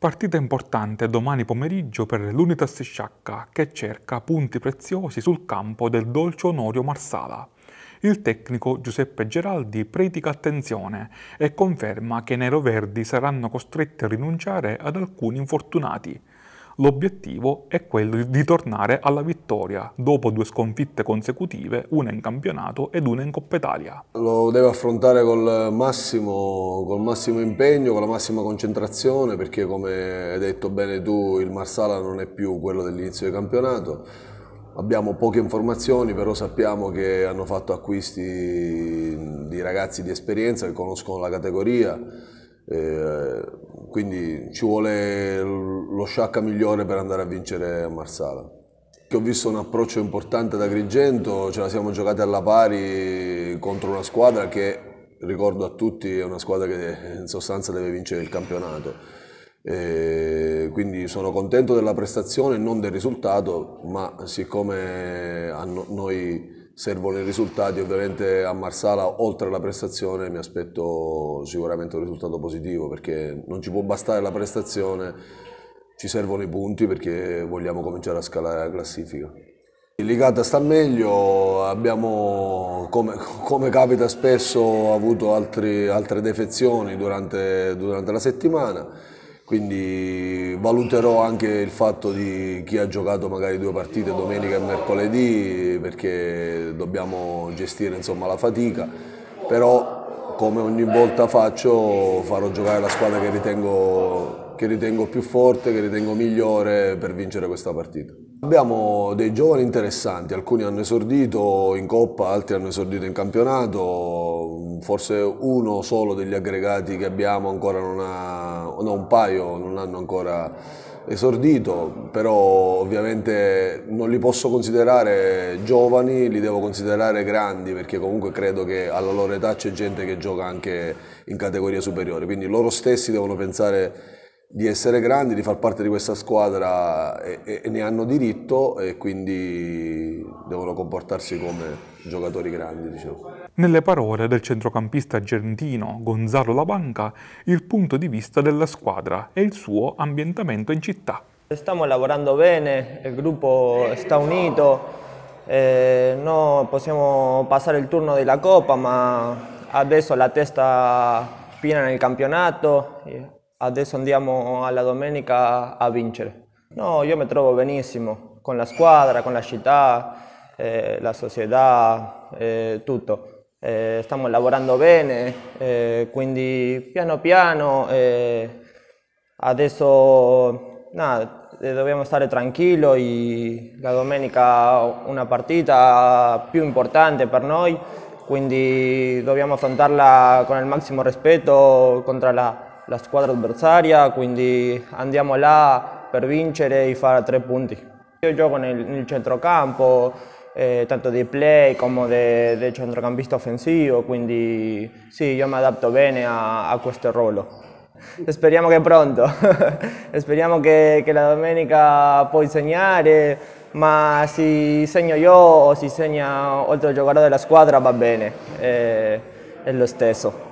Partita importante domani pomeriggio per l'Unitas Sciacca che cerca punti preziosi sul campo del Dolce Onorio Marsala. Il tecnico Giuseppe Geraldi predica attenzione e conferma che i neroverdi saranno costretti a rinunciare ad alcuni infortunati. L'obiettivo è quello di tornare alla vittoria dopo due sconfitte consecutive, una in campionato ed una in Coppa Italia. Lo deve affrontare col massimo, col massimo impegno, con la massima concentrazione perché come hai detto bene tu il Marsala non è più quello dell'inizio del campionato. Abbiamo poche informazioni, però sappiamo che hanno fatto acquisti di ragazzi di esperienza che conoscono la categoria eh, quindi ci vuole lo sciacca migliore per andare a vincere a Marsala. Ho visto un approccio importante da Grigento, ce la siamo giocata alla pari contro una squadra che, ricordo a tutti, è una squadra che in sostanza deve vincere il campionato. Eh, quindi sono contento della prestazione, non del risultato, ma siccome a noi servono i risultati. Ovviamente a Marsala, oltre alla prestazione, mi aspetto sicuramente un risultato positivo perché non ci può bastare la prestazione, ci servono i punti perché vogliamo cominciare a scalare la classifica. Ligata sta meglio, abbiamo come, come capita spesso avuto altri, altre defezioni durante, durante la settimana quindi valuterò anche il fatto di chi ha giocato magari due partite domenica e mercoledì perché dobbiamo gestire insomma, la fatica, però come ogni volta faccio farò giocare la squadra che ritengo, che ritengo più forte, che ritengo migliore per vincere questa partita. Abbiamo dei giovani interessanti, alcuni hanno esordito in coppa, altri hanno esordito in campionato, forse uno solo degli aggregati che abbiamo ancora non ha no, un paio non hanno ancora esordito, però ovviamente non li posso considerare giovani, li devo considerare grandi perché comunque credo che alla loro età c'è gente che gioca anche in categoria superiore, quindi loro stessi devono pensare di essere grandi, di far parte di questa squadra e, e, e ne hanno diritto e quindi devono comportarsi come giocatori grandi. Diciamo. Nelle parole del centrocampista argentino Gonzalo Labanca, il punto di vista della squadra e il suo ambientamento in città. Stiamo lavorando bene, il gruppo sta unito, eh, no, possiamo passare il turno della Coppa, ma adesso la testa piena nel campionato, adesso andiamo alla domenica a vincere. No, io mi trovo benissimo con la squadra, con la città, eh, la società, eh, tutto. Eh, stiamo lavorando bene, eh, quindi piano piano eh, adesso nah, eh, dobbiamo stare tranquilli e la domenica una partita più importante per noi, quindi dobbiamo affrontarla con il massimo rispetto contro la, la squadra avversaria, quindi andiamo là per vincere e fare tre punti. Io gioco nel, nel centrocampo, eh, tanto di play come di, di centrocampista offensivo, quindi sì, io mi adatto bene a, a questo ruolo. Speriamo che pronto, speriamo che, che, la domenica puoi insegnare, ma se segno io o se segna altro giocatore della squadra va bene, eh, è lo stesso.